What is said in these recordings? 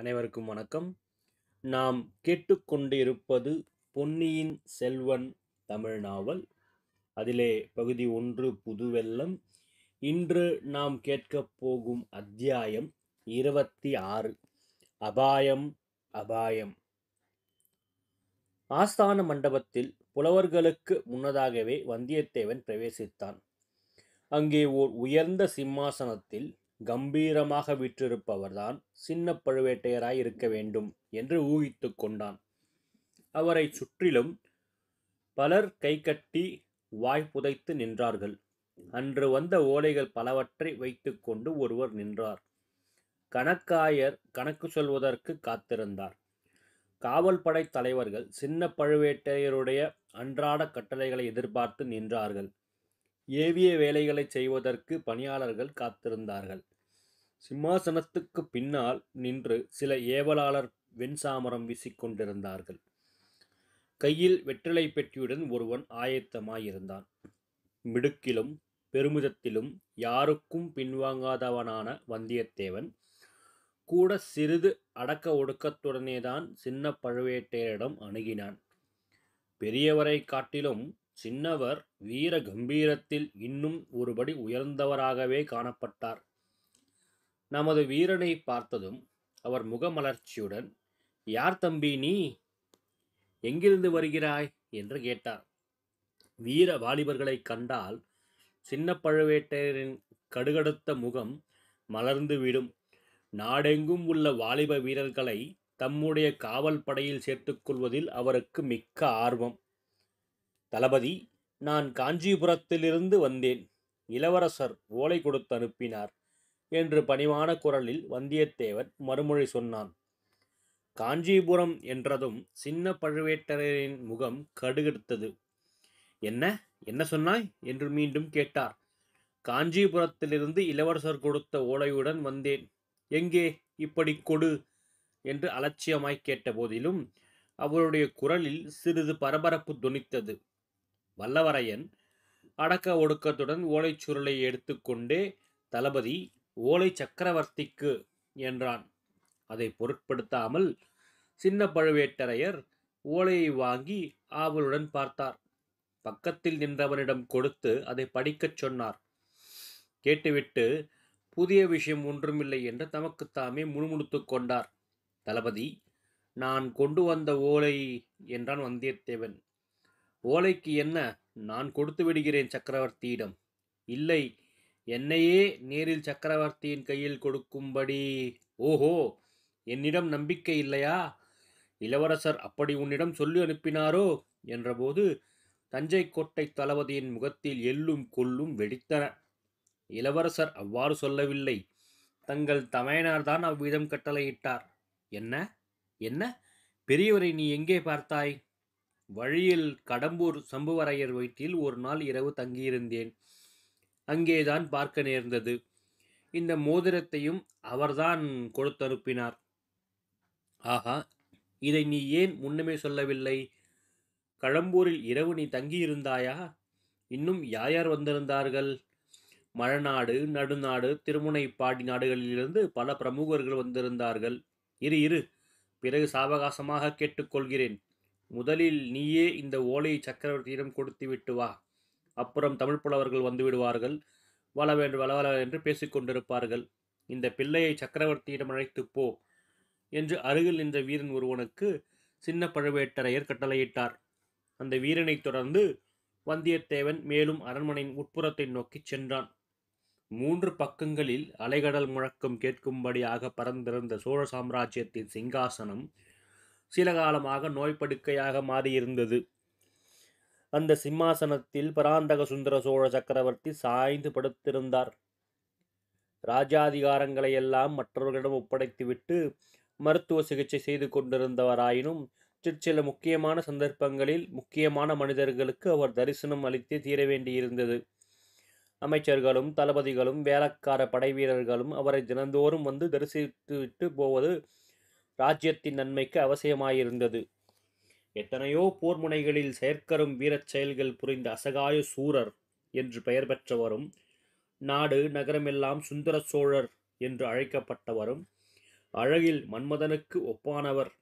அனைவருக்கும் வணக்கம் நாம் கேட்டுக்கொண்டிருப்பது பொன்னியின் செல்வன் தமிழ் நாவல் அதிலே பகுதி ஒன்று புதுவெல்லம் இன்று நாம் கேட்கப் போகும் அத்தியாயம் இருபத்தி ஆறு அபாயம் அபாயம் ஆஸ்தான மண்டபத்தில் புலவர்களுக்கு முன்னதாகவே வந்தியத்தேவன் பிரவேசித்தான் அங்கே ஓர் உயர்ந்த சிம்மாசனத்தில் கம்பீரமாக விற்றிருப்பவர்தான் சின்ன பழுவேட்டையராய் இருக்க வேண்டும் என்று ஊகித்து கொண்டான் அவரை சுற்றிலும் பலர் கை வாய் புதைத்து நின்றார்கள் அன்று வந்த ஓலைகள் பலவற்றை வைத்துக்கொண்டு ஒருவர் நின்றார் கணக்காயர் கணக்கு சொல்வதற்கு காத்திருந்தார் படை தலைவர்கள் சின்ன பழுவேட்டையருடைய அன்றாட கட்டளைகளை எதிர்பார்த்து நின்றார்கள் ஏவிய வேலைகளை செய்வதற்கு பணியாளர்கள் காத்திருந்தார்கள் சிம்மாசனத்துக்கு பின்னால் நின்று சில ஏவலாளர் வெண்சாமரம் வீசிக்கொண்டிருந்தார்கள் கையில் வெற்றிலை பெட்டியுடன் ஒருவன் ஆயத்தமாயிருந்தான் மிடுக்கிலும் பெருமிதத்திலும் யாருக்கும் பின்வாங்காதவனான வந்தியத்தேவன் கூட சிறிது அடக்க ஒடுக்கத்துடனேதான் சின்ன பழுவேட்டையரிடம் அணுகினான் பெரியவரை காட்டிலும் சின்னவர் வீர கம்பீரத்தில் இன்னும் ஒருபடி உயர்ந்தவராகவே காணப்பட்டார் நமது வீரனை பார்த்ததும் அவர் முகமலர்ச்சியுடன் யார் தம்பி நீ எங்கிருந்து வருகிறாய் என்று கேட்டார் வீர வாலிபர்களை கண்டால் சின்ன பழுவேட்டையரின் கடுகடுத்த முகம் மலர்ந்துவிடும் நாடெங்கும் உள்ள வாலிப வீரர்களை தம்முடைய காவல் படையில் சேர்த்துக்கொள்வதில் அவருக்கு மிக்க ஆர்வம் தளபதி நான் காஞ்சிபுரத்திலிருந்து வந்தேன் இளவரசர் ஓலை கொடுத்து அனுப்பினார் என்று பணிவான குரலில் வந்தியத்தேவன் மறுமொழி சொன்னான் காஞ்சிபுரம் என்றதும் சின்ன பழுவேட்டரையரின் முகம் கடுகெடுத்தது என்ன என்ன சொன்னாய் என்று மீண்டும் கேட்டார் காஞ்சிபுரத்திலிருந்து இளவரசர் கொடுத்த ஓலையுடன் வந்தேன் எங்கே இப்படி கொடு என்று அலட்சியமாய் கேட்ட போதிலும் அவருடைய குரலில் சிறிது பரபரப்பு துணித்தது வல்லவரையன் அடக்க ஒடுக்கத்துடன் ஓலைச்சுருளை எடுத்துக்கொண்டே தளபதி ஓலை சக்கரவர்த்திக்கு என்றான் அதை பொருட்படுத்தாமல் சின்ன பழுவேட்டரையர் ஓலையை வாங்கி ஆவலுடன் பார்த்தார் பக்கத்தில் நின்றவனிடம் கொடுத்து அதை படிக்கச் சொன்னார் கேட்டுவிட்டு புதிய விஷயம் ஒன்றுமில்லை என்று தமக்குத்தாமே முணுமுணுத்து கொண்டார் தளபதி நான் கொண்டு வந்த ஓலை என்றான் வந்தியத்தேவன் ஓலைக்கு என்ன நான் கொடுத்து விடுகிறேன் சக்கரவர்த்தியிடம் இல்லை என்னையே நேரில் சக்கரவர்த்தியின் கையில் கொடுக்கும்படி ஓஹோ என்னிடம் நம்பிக்கை இல்லையா இளவரசர் அப்படி உன்னிடம் சொல்லி அனுப்பினாரோ என்றபோது தஞ்சை கோட்டை தளபதியின் முகத்தில் எள்ளும் கொல்லும் வெடித்தன இளவரசர் அவ்வாறு சொல்லவில்லை தங்கள் தமையனார் தான் அவ்விதம் கட்டளையிட்டார் என்ன என்ன பெரியவரை நீ எங்கே பார்த்தாய் வழியில் கடம்பூர் சம்புவரையர் வீட்டில் ஒரு நாள் இரவு தங்கியிருந்தேன் அங்கேதான் பார்க்க நேர்ந்தது இந்த மோதிரத்தையும் அவர்தான் கொடுத்தனுப்பினார் ஆஹா இதை நீ ஏன் முன்னமே சொல்லவில்லை கடம்பூரில் இரவு நீ தங்கியிருந்தாயா இன்னும் யார் யார் வந்திருந்தார்கள் மழநாடு நடுநாடு திருமுனைப்பாடி நாடுகளிலிருந்து பல பிரமுகர்கள் வந்திருந்தார்கள் இரு இரு பிறகு சாவகாசமாக கேட்டுக்கொள்கிறேன் முதலில் நீயே இந்த ஓலையை சக்கரவர்த்தியிடம் கொடுத்து விட்டு வா அப்புறம் தமிழ் புலவர்கள் வந்து விடுவார்கள் வள வள என்று பேசிக்கொண்டிருப்பார்கள் இந்த பிள்ளையை சக்கரவர்த்தியிடம் அழைத்து போ என்று அருகில் நின்ற வீரன் ஒருவனுக்கு சின்ன பழுவேட்டரையர் கட்டளையிட்டார் அந்த வீரனைத் தொடர்ந்து வந்தியத்தேவன் மேலும் அரண்மனையின் உட்புறத்தை நோக்கி சென்றான் மூன்று பக்கங்களில் அலைகடல் முழக்கம் கேட்கும்படியாக பறந்திருந்த சோழ சாம்ராஜ்யத்தின் சிங்காசனம் சில காலமாக நோய்ப்படுக்கையாக மாறியிருந்தது அந்த சிம்மாசனத்தில் பராந்தக சுந்தர சோழ சக்கரவர்த்தி சாய்ந்து படுத்திருந்தார் ராஜாதிகாரங்களை எல்லாம் மற்றவர்களிடம் ஒப்படைத்துவிட்டு மருத்துவ சிகிச்சை செய்து கொண்டிருந்தவராயினும் சிற்சில முக்கியமான சந்தர்ப்பங்களில் முக்கியமான மனிதர்களுக்கு அவர் தரிசனம் அளித்து தீர வேண்டியிருந்தது அமைச்சர்களும் தளபதிகளும் வேலைக்கார படை வீரர்களும் அவரை தினந்தோறும் வந்து தரிசித்துவிட்டு போவது ராஜ்யத்தின் நன்மைக்கு அவசியமாயிருந்தது எத்தனையோ போர் முனைகளில் செயற்கரும் வீரச் செயல்கள் புரிந்த அசகாய சூரர் என்று பெயர் பெற்றவரும் நாடு நகரமெல்லாம் சுந்தர சோழர் என்று அழைக்கப்பட்டவரும் அழகில் மன்மதனுக்கு ஒப்பானவர்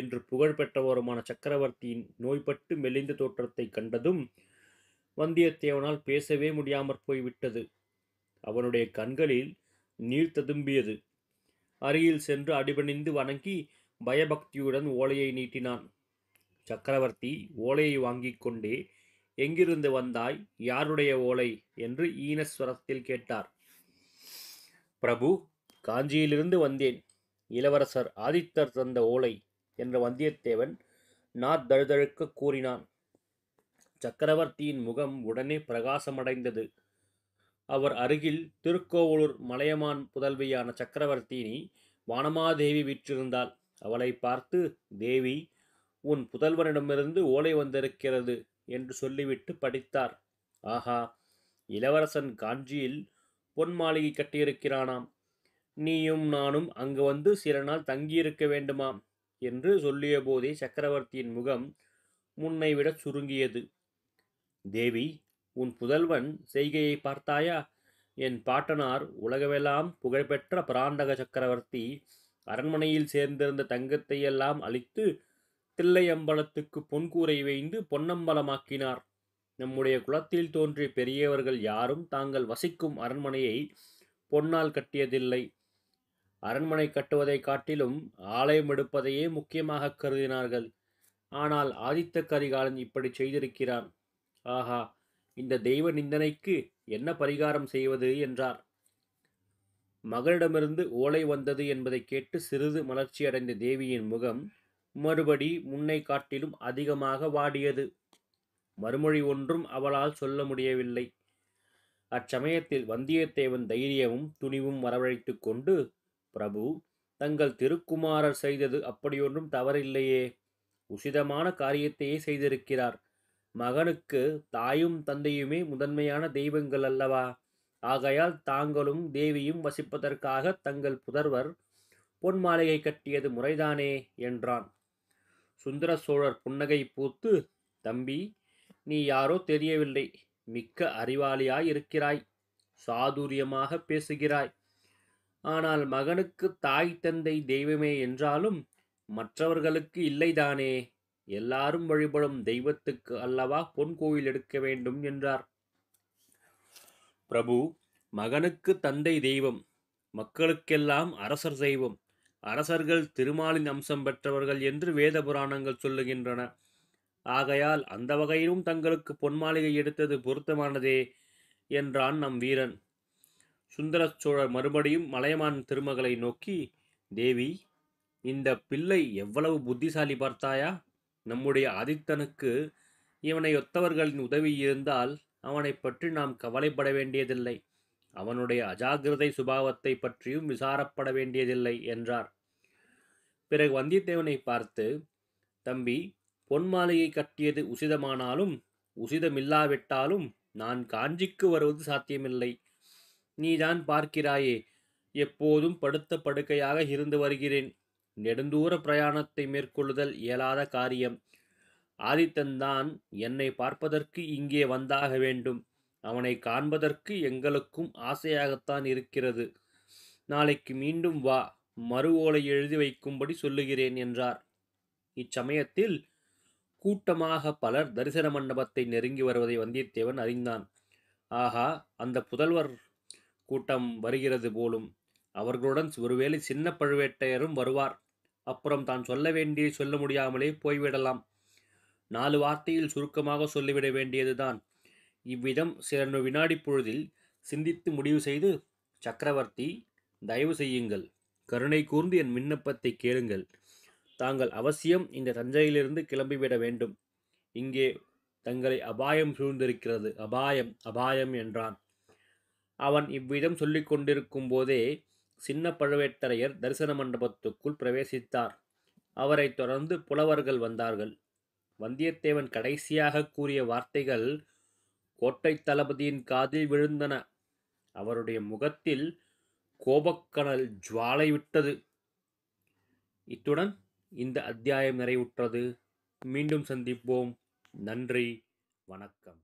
என்று புகழ் பெற்றவருமான சக்கரவர்த்தியின் நோய்பட்டு மெலிந்த தோற்றத்தை கண்டதும் வந்தியத்தேவனால் பேசவே முடியாமற் போய்விட்டது அவனுடைய கண்களில் நீர் ததும்பியது அருகில் சென்று அடிபணிந்து வணங்கி பயபக்தியுடன் ஓலையை நீட்டினான் சக்கரவர்த்தி ஓலையை வாங்கி கொண்டே எங்கிருந்து வந்தாய் யாருடைய ஓலை என்று ஈனஸ்வரத்தில் கேட்டார் பிரபு காஞ்சியிலிருந்து வந்தேன் இளவரசர் ஆதித்தர் தந்த ஓலை என்ற வந்தியத்தேவன் நாத் தழுதழுக்க கூறினான் சக்கரவர்த்தியின் முகம் உடனே பிரகாசமடைந்தது அவர் அருகில் திருக்கோவலூர் மலையமான் புதல்வியான சக்கரவர்த்தினி வானமாதேவி வீற்றிருந்தாள் அவளை பார்த்து தேவி உன் புதல்வனிடமிருந்து ஓலை வந்திருக்கிறது என்று சொல்லிவிட்டு படித்தார் ஆஹா இளவரசன் காஞ்சியில் பொன் மாளிகை கட்டியிருக்கிறானாம் நீயும் நானும் அங்கு வந்து சில நாள் தங்கியிருக்க வேண்டுமாம் என்று சொல்லிய போதே சக்கரவர்த்தியின் முகம் முன்னைவிட சுருங்கியது தேவி உன் புதல்வன் செய்கையை பார்த்தாயா என் பாட்டனார் உலகமெல்லாம் புகழ்பெற்ற பிராந்தக சக்கரவர்த்தி அரண்மனையில் சேர்ந்திருந்த தங்கத்தை எல்லாம் அழித்து தில்லையம்பலத்துக்கு பொன்கூரை வைந்து பொன்னம்பலமாக்கினார் நம்முடைய குலத்தில் தோன்றிய பெரியவர்கள் யாரும் தாங்கள் வசிக்கும் அரண்மனையை பொன்னால் கட்டியதில்லை அரண்மனை கட்டுவதை காட்டிலும் ஆலயம் எடுப்பதையே முக்கியமாக கருதினார்கள் ஆனால் ஆதித்த கரிகாலன் இப்படி செய்திருக்கிறான் ஆஹா இந்த தெய்வ நிந்தனைக்கு என்ன பரிகாரம் செய்வது என்றார் மகளிடமிருந்து ஓலை வந்தது என்பதை கேட்டு சிறிது மலர்ச்சியடைந்த தேவியின் முகம் மறுபடி முன்னை காட்டிலும் அதிகமாக வாடியது மறுமொழி ஒன்றும் அவளால் சொல்ல முடியவில்லை அச்சமயத்தில் வந்தியத்தேவன் தைரியமும் துணிவும் வரவழைத்து கொண்டு பிரபு தங்கள் திருக்குமாரர் செய்தது அப்படியொன்றும் தவறில்லையே உசிதமான காரியத்தையே செய்திருக்கிறார் மகனுக்கு தாயும் தந்தையுமே முதன்மையான தெய்வங்கள் அல்லவா ஆகையால் தாங்களும் தேவியும் வசிப்பதற்காக தங்கள் புதர்வர் பொன் மாளிகை கட்டியது முறைதானே என்றான் சுந்தர சோழர் புன்னகை பூத்து தம்பி நீ யாரோ தெரியவில்லை மிக்க அறிவாளியாய் இருக்கிறாய் சாதுரியமாக பேசுகிறாய் ஆனால் மகனுக்கு தாய் தந்தை தெய்வமே என்றாலும் மற்றவர்களுக்கு இல்லைதானே எல்லாரும் வழிபடும் தெய்வத்துக்கு அல்லவா பொன் கோயில் எடுக்க வேண்டும் என்றார் பிரபு மகனுக்கு தந்தை தெய்வம் மக்களுக்கெல்லாம் அரசர் தெய்வம் அரசர்கள் திருமாலின் அம்சம் பெற்றவர்கள் என்று வேத புராணங்கள் சொல்லுகின்றன ஆகையால் அந்த வகையிலும் தங்களுக்கு பொன்மாளிகை எடுத்தது பொருத்தமானதே என்றான் நம் வீரன் சுந்தர சோழர் மறுபடியும் மலையமான் திருமகளை நோக்கி தேவி இந்த பிள்ளை எவ்வளவு புத்திசாலி பார்த்தாயா நம்முடைய ஆதித்தனுக்கு இவனை ஒத்தவர்களின் உதவி இருந்தால் அவனை பற்றி நாம் கவலைப்பட வேண்டியதில்லை அவனுடைய அஜாகிரதை சுபாவத்தை பற்றியும் விசாரப்பட வேண்டியதில்லை என்றார் பிறகு வந்தியத்தேவனை பார்த்து தம்பி பொன் மாலையை கட்டியது உசிதமானாலும் உசிதமில்லாவிட்டாலும் நான் காஞ்சிக்கு வருவது சாத்தியமில்லை நீதான் பார்க்கிறாயே எப்போதும் படுத்த படுக்கையாக இருந்து வருகிறேன் நெடுந்தூர பிரயாணத்தை மேற்கொள்ளுதல் இயலாத காரியம் ஆதித்தன்தான் என்னை பார்ப்பதற்கு இங்கே வந்தாக வேண்டும் அவனை காண்பதற்கு எங்களுக்கும் ஆசையாகத்தான் இருக்கிறது நாளைக்கு மீண்டும் வா மறு ஓலை எழுதி வைக்கும்படி சொல்லுகிறேன் என்றார் இச்சமயத்தில் கூட்டமாக பலர் தரிசன மண்டபத்தை நெருங்கி வருவதை வந்தியத்தேவன் அறிந்தான் ஆகா அந்த புதல்வர் கூட்டம் வருகிறது போலும் அவர்களுடன் ஒருவேளை சின்ன பழுவேட்டையரும் வருவார் அப்புறம் தான் சொல்ல வேண்டிய சொல்ல முடியாமலே போய்விடலாம் நாலு வார்த்தையில் சுருக்கமாக சொல்லிவிட வேண்டியதுதான் இவ்விதம் சில வினாடி பொழுதில் சிந்தித்து முடிவு செய்து சக்கரவர்த்தி தயவு செய்யுங்கள் கருணை கூர்ந்து என் விண்ணப்பத்தை கேளுங்கள் தாங்கள் அவசியம் இந்த தஞ்சையிலிருந்து கிளம்பிவிட வேண்டும் இங்கே தங்களை அபாயம் சூழ்ந்திருக்கிறது அபாயம் அபாயம் என்றான் அவன் இவ்விதம் சொல்லிக் கொண்டிருக்கும் போதே சின்ன பழுவேட்டரையர் தரிசன மண்டபத்துக்குள் பிரவேசித்தார் அவரைத் தொடர்ந்து புலவர்கள் வந்தார்கள் வந்தியத்தேவன் கடைசியாக கூறிய வார்த்தைகள் கோட்டை தளபதியின் காதில் விழுந்தன அவருடைய முகத்தில் கோபக்கணல் ஜுவாலை விட்டது இத்துடன் இந்த அத்தியாயம் நிறைவுற்றது மீண்டும் சந்திப்போம் நன்றி வணக்கம்